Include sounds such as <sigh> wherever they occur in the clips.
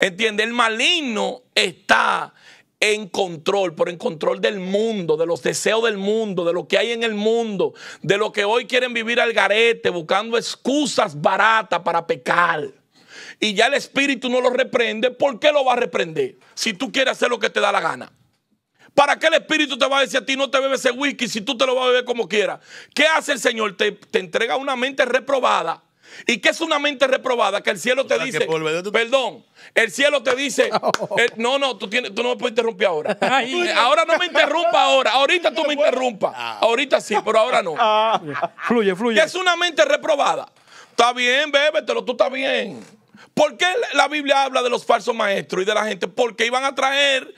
Entiende, el maligno está en control, por en control del mundo, de los deseos del mundo, de lo que hay en el mundo, de lo que hoy quieren vivir al garete, buscando excusas baratas para pecar. Y ya el espíritu no lo reprende, ¿por qué lo va a reprender? Si tú quieres hacer lo que te da la gana. ¿Para qué el espíritu te va a decir a ti no te bebes ese whisky si tú te lo vas a beber como quieras? ¿Qué hace el Señor? Te, te entrega una mente reprobada ¿Y qué es una mente reprobada? Que el cielo te dice, perdón, el cielo te dice, <laughs> no, no, tú, tienes, no me puedes interrumpir ahora. <laughs> Eh, ahora no me interrumpa ahora, ahorita tú me interrumpas. Ah. Ahorita sí, pero ahora no. <laughs> Ah. fluye, fluye. ¿Qué es una mente reprobada? Está bien, bébetelo, tú estás bien. ¿Por qué la Biblia habla de los falsos maestros y de la gente? Porque iban a traer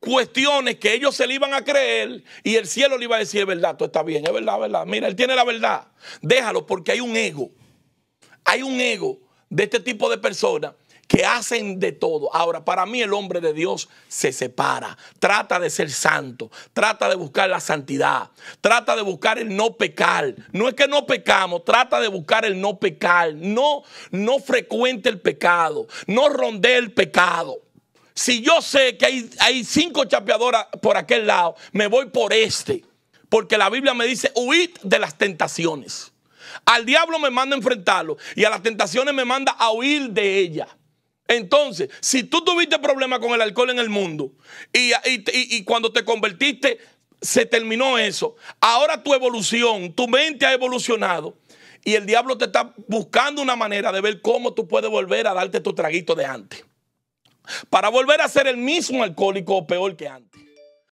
cuestiones que ellos se le iban a creer y el cielo le iba a decir, es verdad, tú estás bien, es verdad, es verdad. Mira, él tiene la verdad. Déjalo porque hay un ego hay un ego de este tipo de personas que hacen de todo. Ahora, para mí el hombre de Dios se separa, trata de ser santo, trata de buscar la santidad, trata de buscar el no pecar. No es que no pecamos, trata de buscar el no pecar, no no frecuente el pecado, no ronde el pecado. Si yo sé que hay, hay cinco chapeadoras por aquel lado, me voy por este, porque la Biblia me dice, huid de las tentaciones. Al diablo me manda a enfrentarlo y a las tentaciones me manda a huir de ella. Entonces, si tú tuviste problemas con el alcohol en el mundo y, y, y cuando te convertiste, se terminó eso. Ahora tu evolución, tu mente ha evolucionado. Y el diablo te está buscando una manera de ver cómo tú puedes volver a darte tu traguito de antes. Para volver a ser el mismo alcohólico o peor que antes.